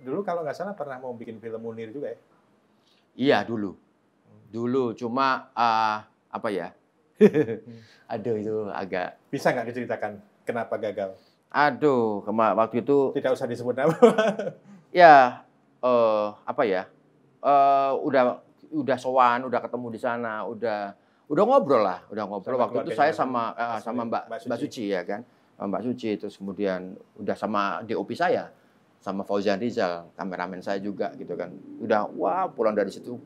Dulu kalau nggak salah pernah mau bikin film Munir juga ya? Iya dulu, dulu cuma uh, apa ya? Aduh itu agak. Bisa nggak diceritakan kenapa gagal? Aduh, kema waktu itu. Tidak usah disebut nama. ya, uh, apa ya? Uh, udah udah sowan, udah ketemu di sana, udah udah ngobrol lah, udah ngobrol. Sama Waktu itu saya sama uh, sama Mbak Mbak Suci. Mbak Suci ya kan, Mbak Suci terus kemudian udah sama DOP saya, sama Fauzan Rizal, kameramen saya juga gitu kan. Udah wah pulang dari situ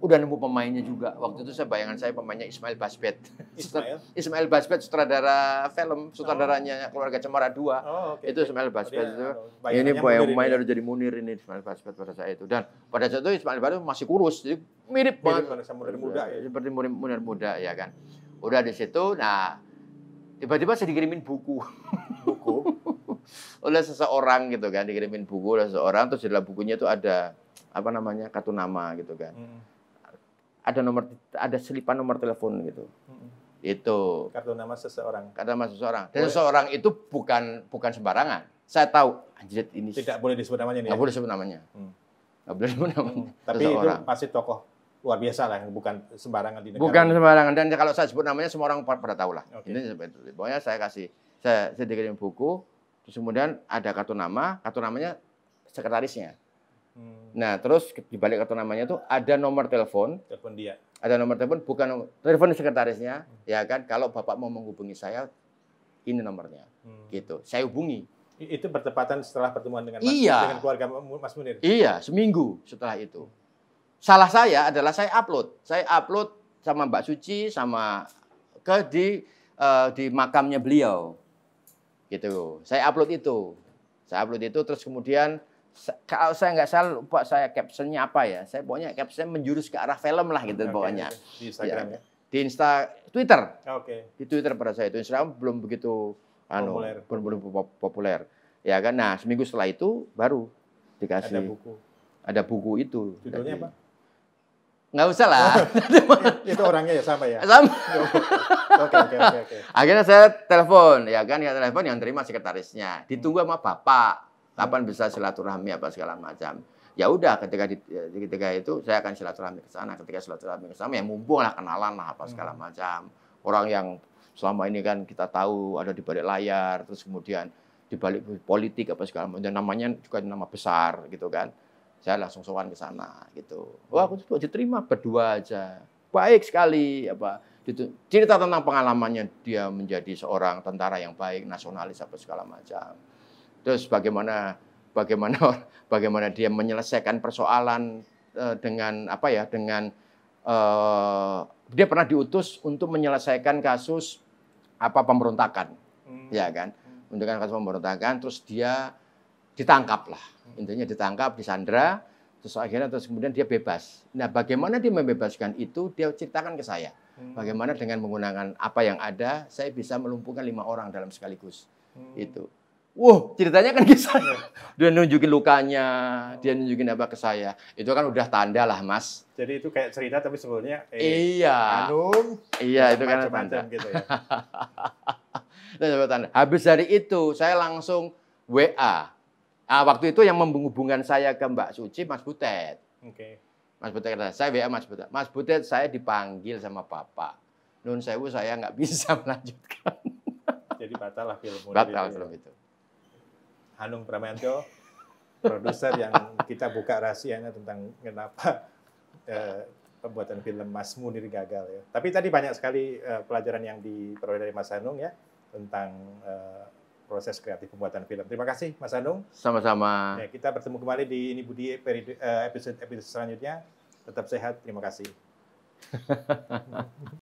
udah nemu pemainnya juga. Waktu itu saya bayangan saya pemainnya Ismail Basbet. Ismail, Ismail Basbet sutradara film, oh. sutradaranya oh. Keluarga Cemara 2. Oh, okay. Itu Ismail Basbet oh, itu. Ini pemain harus ya? jadi Munir ini Ismail Basbet pada saat itu. Dan pada saat itu Ismail Basbet masih kurus, jadi mirip, banget Munir muda ya. Seperti Munir, munir muda ya kan. Udah di situ, nah tiba-tiba saya dikirimin buku. Buku? oleh seseorang gitu kan, dikirimin buku oleh seseorang, terus di dalam bukunya itu ada apa namanya kartu nama gitu kan. Hmm ada nomor ada selipan nomor telepon gitu. Hmm. Itu kartu nama seseorang. Kartu nama seseorang. Dan seseorang itu bukan bukan sembarangan. Saya tahu anjir ini tidak boleh disebut namanya nih. tidak ya? boleh disebut namanya. Hmm. boleh disebut namanya. Hmm. Tapi seseorang. itu pasti tokoh luar biasa lah bukan sembarangan di negara. Bukan sembarangan dan kalau saya sebut namanya semua orang pada tahu lah. Okay. Ini seperti Pokoknya saya kasih saya, sedikit buku terus kemudian ada kartu nama, kartu namanya sekretarisnya. Hmm. Nah, terus dibalik balik kartu namanya itu ada nomor telepon. Telepon dia. Ada nomor telepon, bukan nomor, telepon sekretarisnya, hmm. ya kan? Kalau bapak mau menghubungi saya, ini nomornya, hmm. gitu. Saya hubungi. Itu bertepatan setelah pertemuan dengan Mas, iya. dengan keluarga Mas Munir. Iya, seminggu setelah itu. Salah saya adalah saya upload, saya upload sama Mbak Suci sama ke di uh, di makamnya beliau, gitu. Saya upload itu, saya upload itu, terus kemudian kalau saya nggak salah lupa saya captionnya apa ya saya pokoknya caption menjurus ke arah film lah gitu okay, pokoknya di Instagram ya. ya. di Insta Twitter okay. di Twitter pada saya itu Instagram belum begitu anu populer. belum belum populer ya kan nah seminggu setelah itu baru dikasih ada buku ada buku itu judulnya apa nggak usah lah. Oh, itu orangnya ya sama ya. Sama. Oke oke oke. Akhirnya saya telepon, ya kan, ya telepon yang terima sekretarisnya. Ditunggu sama bapak. Kapan bisa silaturahmi apa segala macam. Ya udah ketika di, eh, ketika itu saya akan silaturahmi ke sana, ketika silaturahmi ke sana ya mumpung lah kenalan lah apa segala hmm. macam. Orang yang selama ini kan kita tahu ada di balik layar, terus kemudian di balik politik apa segala macam. namanya juga nama besar gitu kan. Saya langsung sowan ke sana gitu. Wah, aku tuh diterima berdua aja. Baik sekali apa gitu. Cerita tentang pengalamannya dia menjadi seorang tentara yang baik, nasionalis apa segala macam Terus bagaimana bagaimana bagaimana dia menyelesaikan persoalan eh, dengan apa ya dengan uh, dia pernah diutus untuk menyelesaikan kasus apa pemberontakan, hmm. ya kan? Untuk kasus pemberontakan, terus dia ditangkap lah, hmm. intinya ditangkap, di Sandra terus akhirnya terus kemudian dia bebas. Nah, bagaimana dia membebaskan itu? Dia ceritakan ke saya. Hmm. Bagaimana dengan menggunakan apa yang ada, saya bisa melumpuhkan lima orang dalam sekaligus. Hmm. Itu. Wuh, ceritanya kan kisahnya. Gitu. Dia nunjukin lukanya, dia nunjukin apa ke saya. Itu kan udah tanda lah, Mas. Jadi itu kayak cerita tapi sebenarnya eh, iya. Anum. Iya, itu kan tanda. Gitu ya. tanda. Habis dari itu, saya langsung WA. Nah, waktu itu yang menghubungkan saya ke Mbak Suci, Mas Butet. Oke. Okay. Mas Butet saya WA Mas Butet. Mas Butet, saya dipanggil sama Papa. Nun sewu saya nggak bisa melanjutkan. Jadi batal lah film. Batal gitu ya. film itu. Ya. itu. Hanung Pramanto, produser yang kita buka rahasianya tentang kenapa uh, pembuatan film Mas Munir gagal ya. Tapi tadi banyak sekali uh, pelajaran yang diperoleh dari Mas Hanung ya tentang uh, proses kreatif pembuatan film. Terima kasih Mas Hanung. Sama-sama. Ya, kita bertemu kembali di ini Budi episode episode selanjutnya. Tetap sehat. Terima kasih.